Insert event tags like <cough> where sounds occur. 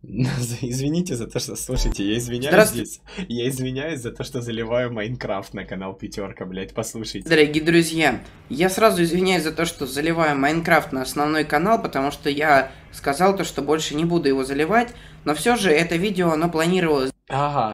<laughs> Извините за то, что слушайте, я извиняюсь здесь. Я извиняюсь за то, что заливаю Майнкрафт на канал Пятерка, блядь, послушайте. Дорогие друзья, я сразу извиняюсь за то, что заливаю Майнкрафт на основной канал, потому что я сказал то, что больше не буду его заливать, но все же это видео, оно планировалось... Ага.